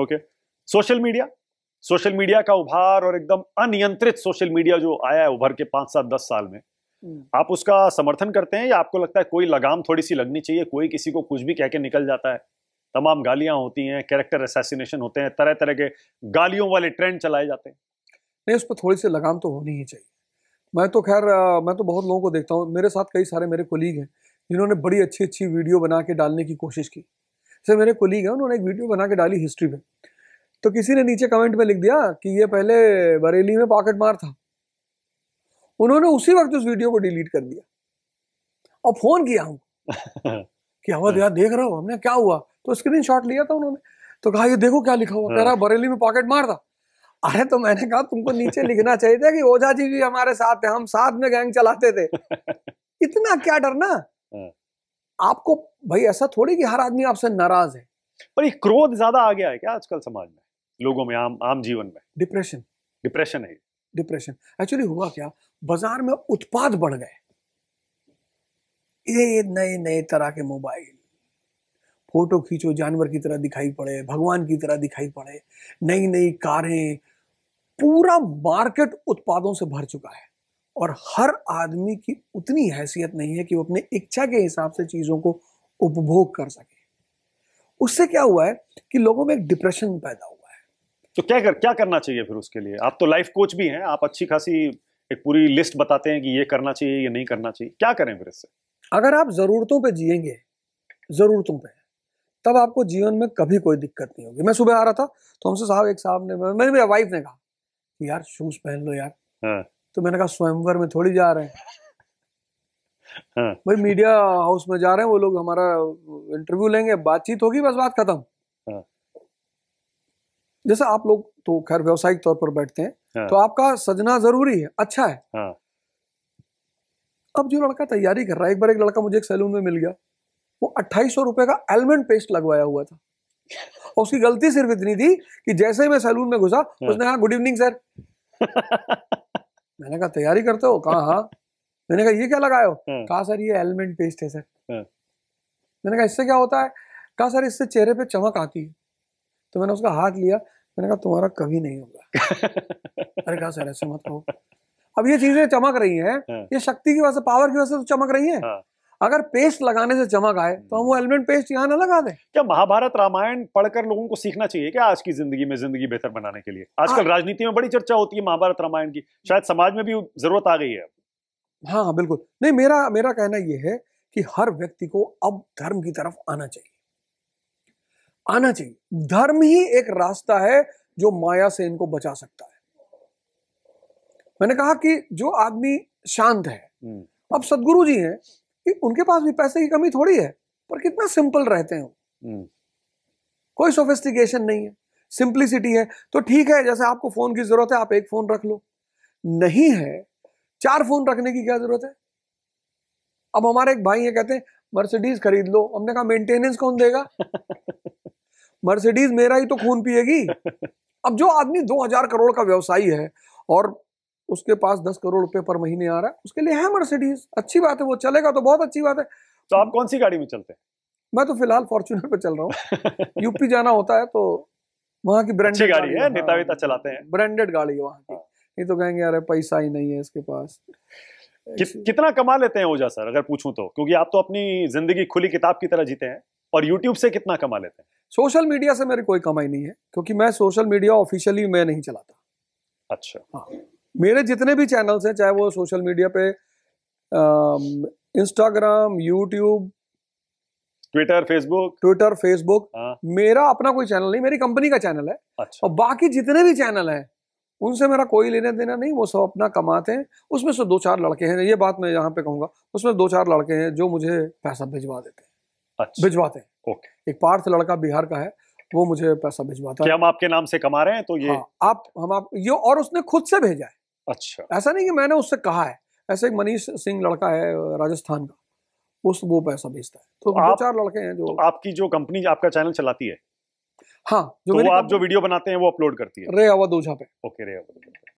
Okay social media social media का उभार और एकदम अनियंत्रित सोशल मीडिया जो आया है उभर के पांच सात दस साल में हम्म। आप उसका समर्थन करते हैं या आपको लगता है कोई लगाम थोड़ी सी लगनी चाहिए कोई किसी को कुछ भी कह के निकल जाता है तमाम गालियां होती हैं कैरेक्टर असैसिनेशन होते हैं तरह तरह के गालियों वाले ट्रेंड चलाए जाते हैं नहीं उस पर थोड़ी सी लगाम तो होनी ही चाहिए मैं तो खैर मैं तो बहुत लोगों को देखता हूँ मेरे साथ कई सारे मेरे कोलीग हैं जिन्होंने बड़ी अच्छी अच्छी वीडियो बना के डालने की कोशिश की जैसे मेरे कोलीग है उन्होंने एक वीडियो बना के डाली हिस्ट्री में तो किसी ने नीचे कमेंट में लिख दिया कि ये पहले बरेली में पॉकेट मार था उन्होंने उसी वक्त उस वीडियो को डिलीट कर दिया और फोन किया हमको कि हम यार देख रहे हो हमने क्या हुआ तो स्क्रीन शॉट लिया था उन्होंने तो कहा ये देखो क्या लिखा हुआ कह रहा हाँ। बरेली में पॉकेट मार था अरे तो मैंने कहा तुमको नीचे लिखना चाहिए था कि ओझा जी भी हमारे साथ थे हम साथ में गैंग चलाते थे इतना क्या डरना हाँ। आपको भाई ऐसा थोड़ी कि हर आदमी आपसे नाराज है पर ये क्रोध ज्यादा आ गया है क्या आजकल समाज में लोगों में आम आम जीवन में डिप्रेशन डिप्रेशन है डिप्रेशन एक्चुअली हुआ क्या बाजार में उत्पाद बढ़ गए ये नए नए तरह के मोबाइल फोटो खींचो जानवर की तरह दिखाई पड़े भगवान की तरह दिखाई पड़े नई नई कारें पूरा मार्केट उत्पादों से भर चुका है और हर आदमी की उतनी हैसियत नहीं है कि वो अपने इच्छा के हिसाब से चीज़ों को उपभोग कर सके उससे क्या हुआ है कि लोगों में एक डिप्रेशन पैदा हुआ है तो क्या कर क्या करना चाहिए फिर उसके लिए आप तो लाइफ कोच भी हैं आप अच्छी खासी एक पूरी लिस्ट बताते हैं कि ये करना चाहिए ये नहीं करना चाहिए क्या करें फिर इससे अगर आप ज़रूरतों पर जियेंगे ज़रूरतों पर तब आपको जीवन में कभी कोई दिक्कत नहीं होगी मैं सुबह आ रहा था तो हमसे साहब एक साहब ने मेरी वाइफ ने कहा यार शूज़ पहन लो यार हाँ। तो मैंने कहा स्वयंवर में थोड़ी जा रहे हैं हाँ। भाई मीडिया हाउस में जा रहे हैं वो लोग हमारा इंटरव्यू लेंगे बातचीत होगी बस बात खत्म हाँ। जैसे आप लोग तो खैर व्यवसायिक तौर पर बैठते हैं हाँ। तो आपका सजना जरूरी है अच्छा है हाँ। अब जो लड़का तैयारी कर रहा है एक बार एक लड़का मुझे एक सैलून में मिल गया वो अट्ठाईस सौ रुपए का एलमंड पेस्ट लगवाया हुआ था और उसकी गलती सिर्फ इतनी थी कि जैसे ही मैं सैलून में घुसा हाँ। उसने कहा गुड इवनिंग सर मैंने कहा तैयारी करते हो कहा हाँ मैंने कहा ये क्या लगाए हाँ। कहा सर ये एलमेंट पेस्ट है सर हाँ। मैंने कहा इससे क्या होता है कहा सर इससे चेहरे पे चमक आती है तो मैंने उसका हाथ लिया मैंने कहा तुम्हारा कभी नहीं होगा अरे कहा सर ऐसे मत कहो अब ये चीजें चमक रही हैं हाँ। ये शक्ति की वजह से पावर की वजह से तो चमक रही है अगर पेस्ट लगाने से चमक आए तो हम वो एलिमेंट पेस्ट यहाँ ना लगा दें क्या महाभारत रामायण पढ़कर लोगों को सीखना चाहिए क्या आज की जिंदगी में जिंदगी बेहतर बनाने के लिए हाँ। आजकल राजनीति में बड़ी चर्चा होती है महाभारत रामायण की शायद समाज में भी जरूरत आ गई है हाँ हाँ बिल्कुल नहीं मेरा मेरा कहना यह है कि हर व्यक्ति को अब धर्म की तरफ आना चाहिए आना चाहिए धर्म ही एक रास्ता है जो माया से इनको बचा सकता है मैंने कहा कि जो आदमी शांत है हम्म। अब सदगुरु जी हैं कि उनके पास भी पैसे की कमी थोड़ी है पर कितना सिंपल रहते हैं हम्म। कोई सोफिस्टिकेशन नहीं है सिंप्लिसिटी है तो ठीक है जैसे आपको फोन की जरूरत है आप एक फोन रख लो नहीं है चार फोन रखने की क्या जरूरत है अब हमारे एक भाई ये कहते हैं मर्सिडीज खरीद लो हमने कहा मेंटेनेंस कौन देगा मर्सिडीज मेरा ही तो खून पिएगी अब जो आदमी दो हजार करोड़ का व्यवसायी है और उसके पास दस करोड़ रुपए पर महीने आ रहा है उसके लिए है मर्सिडीज अच्छी बात है वो चलेगा तो बहुत अच्छी बात है तो आप कौन सी गाड़ी में चलते हैं मैं तो फिलहाल फॉर्चुनर पे चल रहा हूँ यूपी जाना होता है तो वहाँ की ब्रांडेड गाड़ी, गाड़ी है नेता वेता चलाते हैं ब्रांडेड गाड़ी है वहाँ की हाँ। नहीं तो कहेंगे यार पैसा ही नहीं है इसके पास कि, कितना कमा लेते हैं ओझा सर अगर पूछूं तो क्योंकि आप तो अपनी जिंदगी खुली किताब की तरह जीते हैं और यूट्यूब से कितना कमा लेते हैं सोशल मीडिया से मेरी कोई कमाई नहीं है क्योंकि मैं सोशल मीडिया ऑफिशियली मैं नहीं चलाता अच्छा हाँ मेरे जितने भी चैनल्स हैं चाहे वो सोशल मीडिया पे Instagram YouTube Twitter Facebook Twitter Facebook मेरा अपना कोई चैनल नहीं मेरी कंपनी का चैनल है अच्छा। और बाकी जितने भी चैनल हैं उनसे मेरा कोई लेने देना नहीं वो सब अपना कमाते हैं उसमें से दो चार लड़के हैं ये बात मैं यहाँ पे कहूंगा उसमें दो चार लड़के हैं जो मुझे पैसा भिजवा देते हैं अच्छा। भिजवाते हैं ओके एक पार्थ लड़का बिहार का है वो मुझे पैसा भिजवाता है हम आपके नाम से कमा रहे हैं तो ये हाँ, आप हम आप ये और उसने खुद से भेजा है अच्छा ऐसा नहीं कि मैंने उससे कहा है ऐसे एक मनीष सिंह लड़का है राजस्थान का उस वो पैसा भेजता है तो, तो चार लड़के हैं जो तो आपकी जो कंपनी आपका चैनल चलाती है हाँ जो तो आप जो वीडियो बनाते हैं वो अपलोड करती है रे दो पे ओके रे आवादोजा